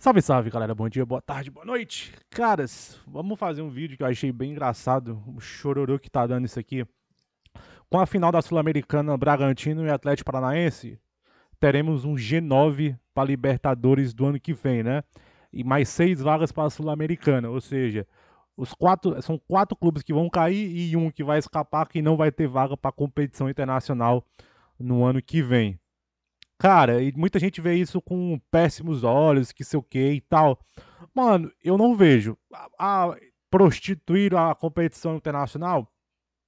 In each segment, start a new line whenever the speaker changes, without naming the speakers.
Salve, salve, galera. Bom dia, boa tarde, boa noite. Caras, vamos fazer um vídeo que eu achei bem engraçado, o chororô que tá dando isso aqui. Com a final da Sul-Americana, Bragantino e Atlético Paranaense, teremos um G9 para Libertadores do ano que vem, né? E mais seis vagas para a Sul-Americana, ou seja, os quatro são quatro clubes que vão cair e um que vai escapar que não vai ter vaga para competição internacional no ano que vem. Cara, e muita gente vê isso com péssimos olhos, que sei o que e tal. Mano, eu não vejo. A, a, prostituir a competição internacional?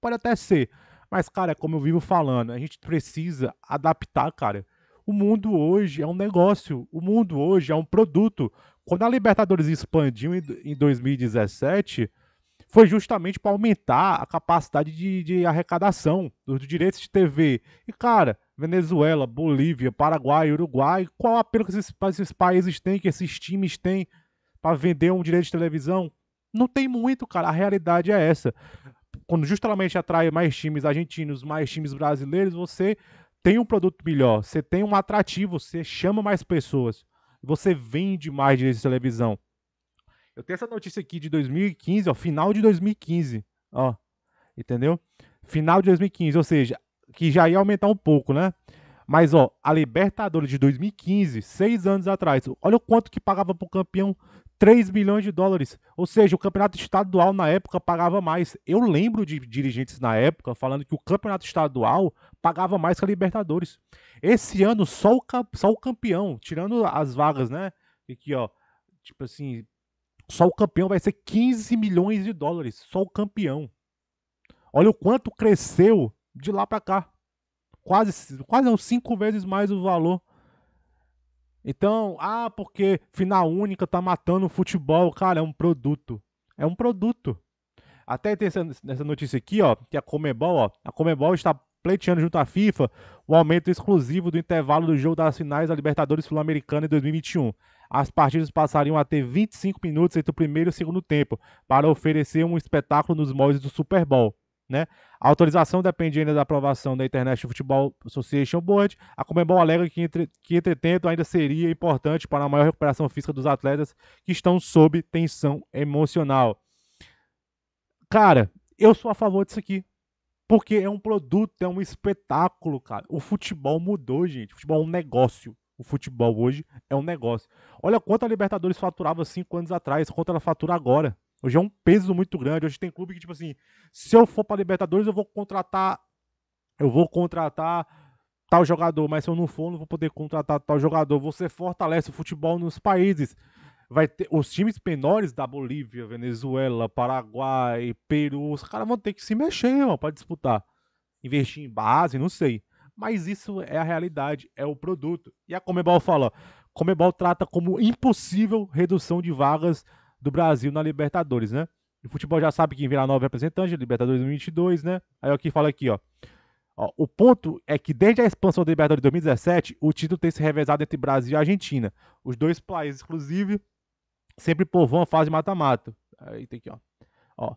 Pode até ser. Mas, cara, como eu vivo falando, a gente precisa adaptar, cara. O mundo hoje é um negócio, o mundo hoje é um produto. Quando a Libertadores expandiu em 2017, foi justamente para aumentar a capacidade de, de arrecadação dos direitos de TV. E, cara, Venezuela, Bolívia, Paraguai, Uruguai. Qual apelo que esses, esses países têm, que esses times têm para vender um direito de televisão? Não tem muito, cara. A realidade é essa. Quando justamente atrai mais times argentinos, mais times brasileiros, você tem um produto melhor, você tem um atrativo, você chama mais pessoas, você vende mais direitos de televisão. Eu tenho essa notícia aqui de 2015, ó, final de 2015, ó, entendeu? Final de 2015, ou seja, que já ia aumentar um pouco, né? Mas, ó, a Libertadores de 2015, seis anos atrás, olha o quanto que pagava pro campeão 3 milhões de dólares. Ou seja, o campeonato estadual na época pagava mais. Eu lembro de dirigentes na época falando que o campeonato estadual pagava mais que a Libertadores. Esse ano, só o, só o campeão, tirando as vagas, né? Aqui, ó, tipo assim, só o campeão vai ser 15 milhões de dólares. Só o campeão. Olha o quanto cresceu de lá para cá. Quase, quase uns cinco vezes mais o valor. Então, ah, porque final única tá matando o futebol, cara, é um produto. É um produto. Até tem essa, notícia aqui, ó, que a Comebol, ó, a Comebol está pleiteando junto à FIFA o aumento exclusivo do intervalo do jogo das finais da Libertadores Sul-Americana em 2021. As partidas passariam a ter 25 minutos entre o primeiro e o segundo tempo, para oferecer um espetáculo nos moldes do Super Bowl. Né? A autorização depende ainda da aprovação da International Football Association Board. A Comembol alega que, entre, que, entretanto, ainda seria importante para a maior recuperação física dos atletas que estão sob tensão emocional. Cara, eu sou a favor disso aqui. Porque é um produto, é um espetáculo, cara. O futebol mudou, gente. O futebol é um negócio. O futebol hoje é um negócio. Olha quanto a Libertadores faturava cinco anos atrás, quanto ela fatura agora. Hoje é um peso muito grande. Hoje tem clube que, tipo assim, se eu for para Libertadores, eu vou contratar. Eu vou contratar tal jogador, mas se eu não for, não vou poder contratar tal jogador. Você fortalece o futebol nos países. Vai ter os times menores da Bolívia, Venezuela, Paraguai, Peru, os caras vão ter que se mexer, mano, para disputar. Investir em base, não sei. Mas isso é a realidade, é o produto. E a Comebol fala, Comebol trata como impossível redução de vagas do Brasil na Libertadores, né? O futebol já sabe quem virá novo representante, Libertadores 2022, né? Aí aqui fala aqui, ó. ó. O ponto é que desde a expansão da Libertadores 2017, o título tem se revezado entre Brasil e Argentina. Os dois países, inclusive, sempre povoam a fase mata-mata. Aí tem aqui, ó. ó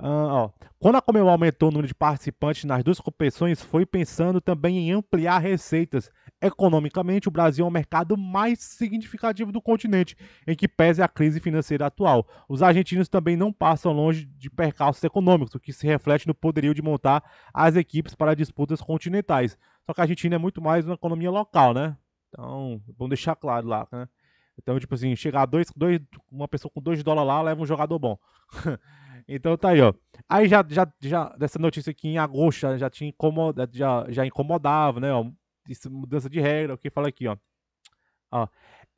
ah, Quando a Comembol aumentou o número de participantes nas duas competições, foi pensando também em ampliar receitas. Economicamente, o Brasil é o mercado mais significativo do continente, em que pese a crise financeira atual. Os argentinos também não passam longe de percalços econômicos, o que se reflete no poderio de montar as equipes para disputas continentais. Só que a Argentina é muito mais uma economia local, né? Então, vamos deixar claro lá, né? Então, tipo assim, chegar dois, dois, uma pessoa com dois dólares lá leva um jogador bom. Então tá aí, ó. Aí já, já, já dessa notícia aqui em agosto já, já tinha incomodado, já, já incomodava, né? Ó, isso, mudança de regra, o que fala aqui, ó. ó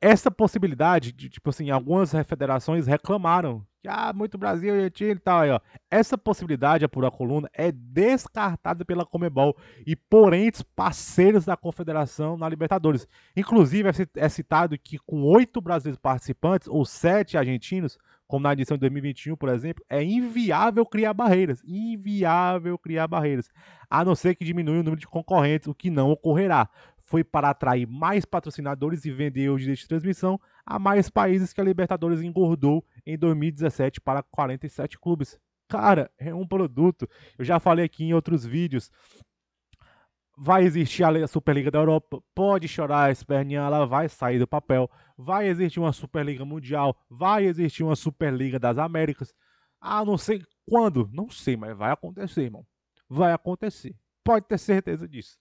essa possibilidade, de, tipo assim, algumas federações reclamaram que, ah, muito Brasil, Argentina e tal, aí, ó. Essa possibilidade, é a pura coluna, é descartada pela Comebol e por entes parceiros da confederação na Libertadores. Inclusive, é, é citado que com oito brasileiros participantes, ou sete argentinos, como na edição de 2021, por exemplo, é inviável criar barreiras. Inviável criar barreiras. A não ser que diminua o número de concorrentes, o que não ocorrerá. Foi para atrair mais patrocinadores e vender os direitos de transmissão a mais países que a Libertadores engordou em 2017 para 47 clubes. Cara, é um produto. Eu já falei aqui em outros vídeos vai existir a Superliga da Europa, pode chorar, espernear, ela vai sair do papel. Vai existir uma Superliga Mundial, vai existir uma Superliga das Américas. Ah, não sei quando, não sei, mas vai acontecer, irmão. Vai acontecer. Pode ter certeza disso.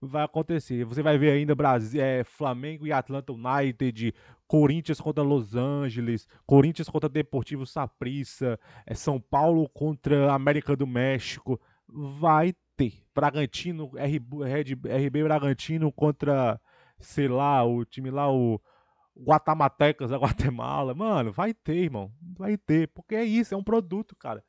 Vai acontecer. Você vai ver ainda Brasil, é, Flamengo e Atlanta United, Corinthians contra Los Angeles, Corinthians contra Deportivo Saprissa, é, São Paulo contra América do México. Vai ter. Bragantino, RB Bragantino contra, sei lá, o time lá, o Guatamatecas da Guatemala. Mano, vai ter, irmão. Vai ter. Porque é isso, é um produto, cara.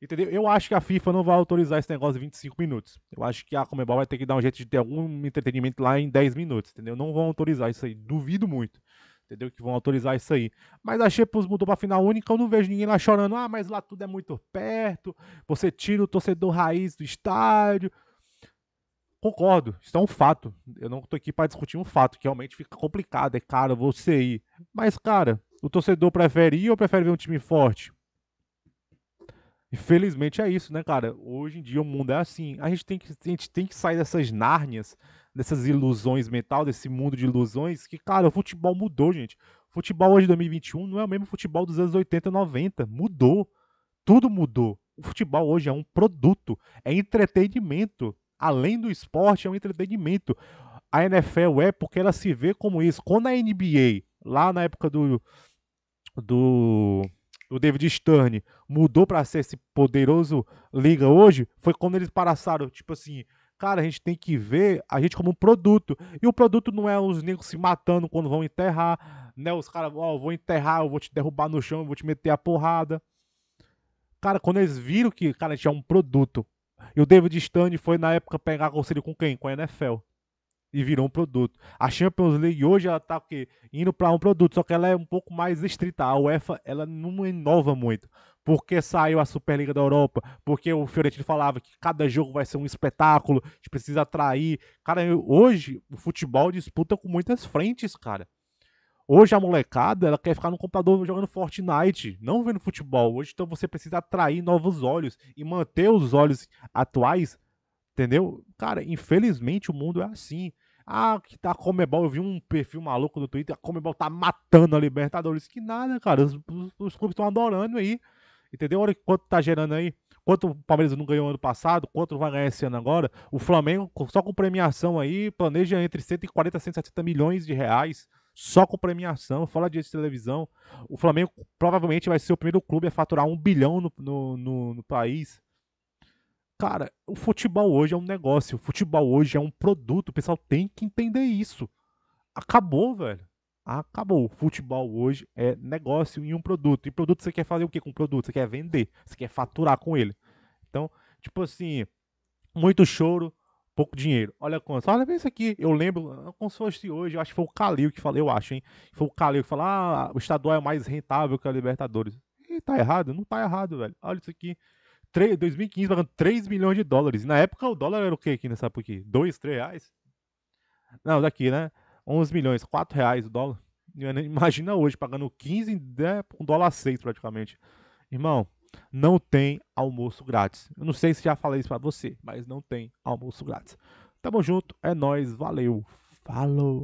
Entendeu? Eu acho que a FIFA não vai autorizar esse negócio de 25 minutos. Eu acho que a Comebol vai ter que dar um jeito de ter algum entretenimento lá em 10 minutos, entendeu? Não vão autorizar isso aí. Duvido muito entendeu? Que vão autorizar isso aí. Mas a Champions mudou para final única, eu não vejo ninguém lá chorando. Ah, mas lá tudo é muito perto, você tira o torcedor raiz do estádio. Concordo, isso é um fato. Eu não tô aqui para discutir um fato, que realmente fica complicado, é caro você ir. Mas, cara, o torcedor prefere ir ou prefere ver um time forte? Infelizmente é isso, né, cara? Hoje em dia o mundo é assim. A gente tem que, a gente tem que sair dessas nárnias dessas ilusões mental, desse mundo de ilusões, que, cara, o futebol mudou, gente. O futebol hoje, 2021, não é o mesmo futebol dos anos 80, 90. Mudou. Tudo mudou. O futebol hoje é um produto, é entretenimento. Além do esporte, é um entretenimento. A NFL é porque ela se vê como isso. Quando a NBA, lá na época do. do David Stern mudou para ser esse poderoso liga hoje, foi quando eles paraçaram, tipo assim, Cara, a gente tem que ver a gente como um produto. E o produto não é os negros se matando quando vão enterrar, né? Os caras, ó, oh, vou enterrar, eu vou te derrubar no chão, eu vou te meter a porrada. Cara, quando eles viram que, cara, a gente é um produto. E o David Stone foi na época pegar conselho com quem? Com a NFL. E virou um produto. A Champions League hoje ela tá o quê? indo para um produto, só que ela é um pouco mais estrita. A UEFA ela não inova muito porque saiu a Superliga da Europa, porque o Fiorentino falava que cada jogo vai ser um espetáculo, a gente precisa atrair. Cara, hoje o futebol disputa com muitas frentes, cara. Hoje a molecada, ela quer ficar no computador jogando Fortnite, não vendo futebol. Hoje então você precisa atrair novos olhos e manter os olhos atuais, entendeu? Cara, infelizmente o mundo é assim. Ah, que tá a Comebol, eu vi um perfil maluco no Twitter, a Comebol tá matando a Libertadores. Que nada, cara, os, os, os clubes estão adorando aí. Entendeu? Olha quanto tá gerando aí. Quanto o Palmeiras não ganhou ano passado, quanto vai ganhar esse ano agora. O Flamengo, só com premiação aí, planeja entre 140 e 170 milhões de reais só com premiação, fora de televisão. O Flamengo provavelmente vai ser o primeiro clube a faturar um bilhão no, no, no, no país. Cara, o futebol hoje é um negócio, o futebol hoje é um produto, o pessoal tem que entender isso. Acabou, velho acabou. Futebol hoje é negócio e um produto. E produto você quer fazer o que com o produto? Você quer vender, você quer faturar com ele. Então, tipo assim, muito choro, pouco dinheiro. Olha quanto. Olha isso aqui. Eu lembro, ah, como se fosse hoje, eu acho que foi o Calil que falou, eu acho, hein? Foi o Calil que falou: ah, o estadual é mais rentável que a Libertadores. E tá errado? Não tá errado, velho. Olha isso aqui. 3, 2015 pagando 3 milhões de dólares. E na época o dólar era o que aqui nessa época aqui? 2, 3 reais? Não, daqui, né? 11 milhões, 4 reais o dólar. É imagina hoje pagando 15, né, um dólar 6 praticamente. Irmão, não tem almoço grátis. Eu não sei se já falei isso para você, mas não tem almoço grátis. Tamo junto, é nós, valeu. Falou.